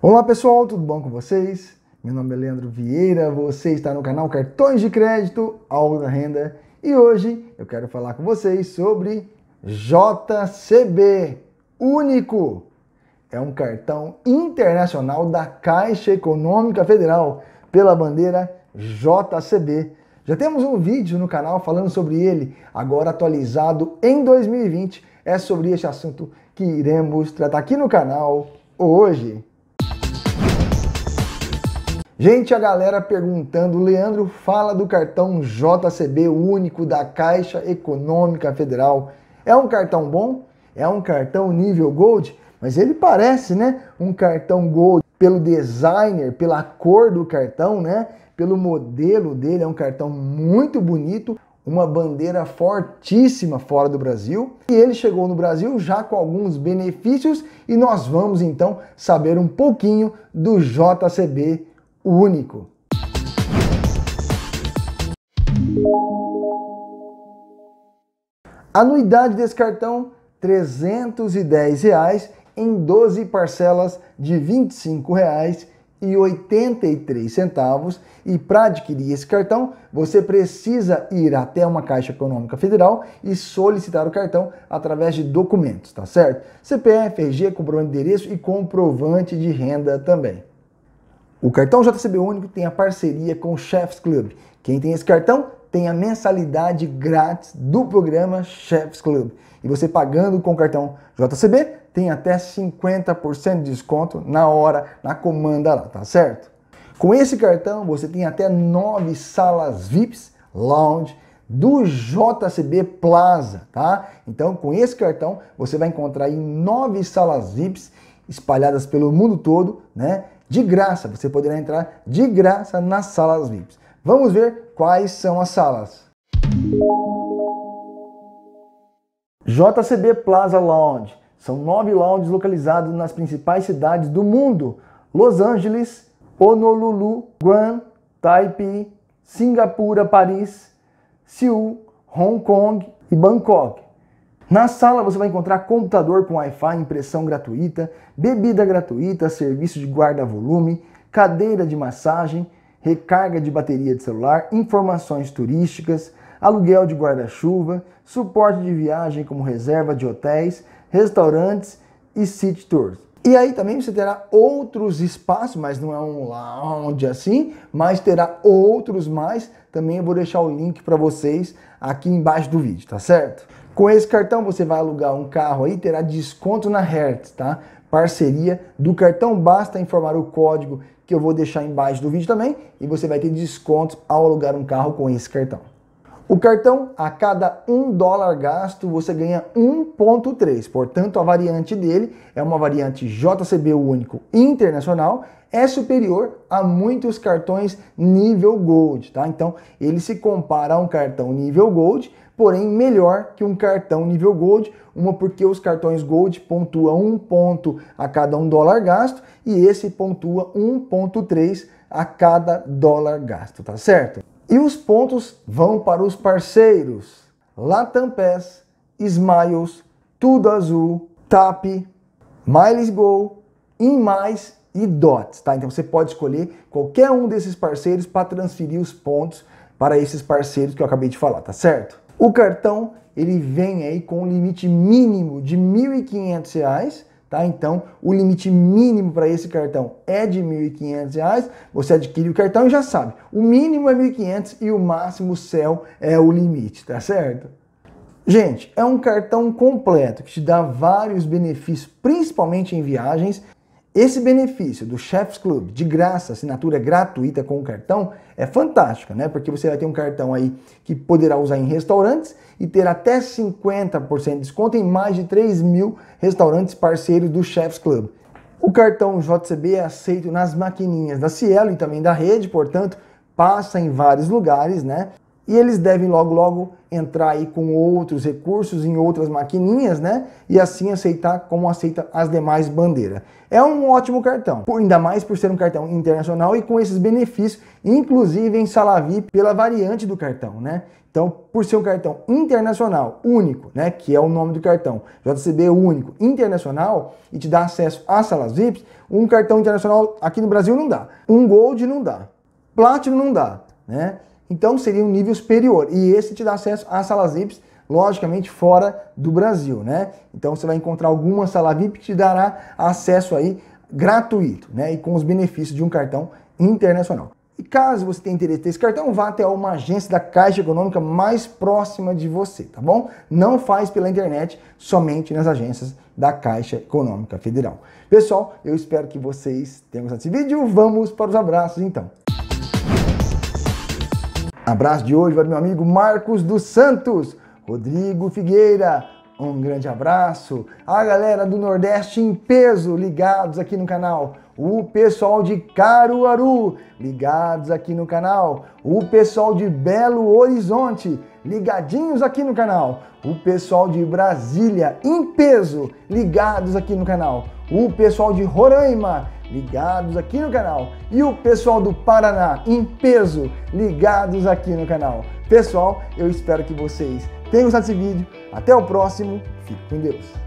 Olá pessoal, tudo bom com vocês? Meu nome é Leandro Vieira, você está no canal Cartões de Crédito, Alta Renda e hoje eu quero falar com vocês sobre JCB Único. É um cartão internacional da Caixa Econômica Federal pela bandeira JCB. Já temos um vídeo no canal falando sobre ele, agora atualizado em 2020. É sobre este assunto que iremos tratar aqui no canal hoje. Gente, a galera perguntando, Leandro, fala do cartão JCB único da Caixa Econômica Federal. É um cartão bom? É um cartão nível Gold? Mas ele parece, né? Um cartão Gold pelo designer, pela cor do cartão, né? Pelo modelo dele, é um cartão muito bonito, uma bandeira fortíssima fora do Brasil. E ele chegou no Brasil já com alguns benefícios e nós vamos então saber um pouquinho do JCB único. Anuidade desse cartão R$ reais em 12 parcelas de R$ 25,83. E para adquirir esse cartão, você precisa ir até uma Caixa Econômica Federal e solicitar o cartão através de documentos, tá certo? CPF, RG, comprovante de endereço e comprovante de renda também. O cartão JCB Único tem a parceria com o Chefs Club. Quem tem esse cartão tem a mensalidade grátis do programa Chefs Club. E você pagando com o cartão JCB tem até 50% de desconto na hora, na comanda lá, tá certo? Com esse cartão você tem até nove salas VIPs, lounge, do JCB Plaza, tá? Então, com esse cartão, você vai encontrar aí nove salas VIPs espalhadas pelo mundo todo, né? de graça. Você poderá entrar de graça nas salas VIPs. Vamos ver quais são as salas. JCB Plaza Lounge. São nove lounges localizados nas principais cidades do mundo: Los Angeles, Honolulu, Guam, Taipei, Singapura, Paris, Seul, Hong Kong e Bangkok. Na sala você vai encontrar computador com Wi-Fi, impressão gratuita, bebida gratuita, serviço de guarda-volume, cadeira de massagem, recarga de bateria de celular, informações turísticas, aluguel de guarda-chuva, suporte de viagem como reserva de hotéis, restaurantes e city tours. E aí também você terá outros espaços, mas não é um lounge assim, mas terá outros mais. Também eu vou deixar o link para vocês aqui embaixo do vídeo, tá certo? Com esse cartão você vai alugar um carro aí, terá desconto na Hertz, tá? Parceria do cartão, basta informar o código que eu vou deixar embaixo do vídeo também e você vai ter descontos ao alugar um carro com esse cartão. O cartão, a cada um dólar gasto, você ganha 1.3. Portanto, a variante dele é uma variante JCB único internacional é superior a muitos cartões nível Gold, tá? Então, ele se compara a um cartão nível Gold, porém melhor que um cartão nível Gold, uma porque os cartões Gold pontuam um ponto a cada um dólar gasto e esse pontua 1.3 a cada dólar gasto, tá certo? E os pontos vão para os parceiros: Latampes, Smiles, Tudo Azul, TAP, Miles Go, e Mais e DOTS, tá? Então você pode escolher qualquer um desses parceiros para transferir os pontos para esses parceiros que eu acabei de falar, tá certo? O cartão, ele vem aí com um limite mínimo de R$ 1.500, tá? Então, o limite mínimo para esse cartão é de R$ 1.500. Você adquire o cartão e já sabe, o mínimo é R$ 1.500 e o máximo céu é o limite, tá certo? Gente, é um cartão completo que te dá vários benefícios, principalmente em viagens, esse benefício do Chefs Club, de graça, assinatura gratuita com o cartão, é fantástico, né? Porque você vai ter um cartão aí que poderá usar em restaurantes e ter até 50% de desconto em mais de 3 mil restaurantes parceiros do Chefs Club. O cartão JCB é aceito nas maquininhas da Cielo e também da rede, portanto, passa em vários lugares, né? E eles devem logo, logo entrar aí com outros recursos em outras maquininhas, né? E assim aceitar como aceita as demais bandeiras. É um ótimo cartão, ainda mais por ser um cartão internacional e com esses benefícios, inclusive em Salavi, pela variante do cartão, né? Então, por ser um cartão internacional, único, né, que é o nome do cartão, JCB único, internacional, e te dá acesso a salas VIPs, um cartão internacional aqui no Brasil não dá, um Gold não dá, Platinum não dá, né? Então seria um nível superior. E esse te dá acesso às salas VIPs, logicamente fora do Brasil, né? Então você vai encontrar alguma sala VIP que te dará acesso aí gratuito, né? E com os benefícios de um cartão internacional. E caso você tenha interesse nesse cartão, vá até uma agência da Caixa Econômica mais próxima de você, tá bom? Não faz pela internet, somente nas agências da Caixa Econômica Federal. Pessoal, eu espero que vocês tenham gostado desse vídeo. Vamos para os abraços então. Abraço de hoje para meu amigo Marcos dos Santos, Rodrigo Figueira. Um grande abraço. A galera do Nordeste em peso, ligados aqui no canal. O pessoal de Caruaru, ligados aqui no canal. O pessoal de Belo Horizonte, ligadinhos aqui no canal. O pessoal de Brasília em peso, ligados aqui no canal. O pessoal de Roraima, ligados aqui no canal. E o pessoal do Paraná, em peso, ligados aqui no canal. Pessoal, eu espero que vocês tenham gostado desse vídeo. Até o próximo. Fique com Deus.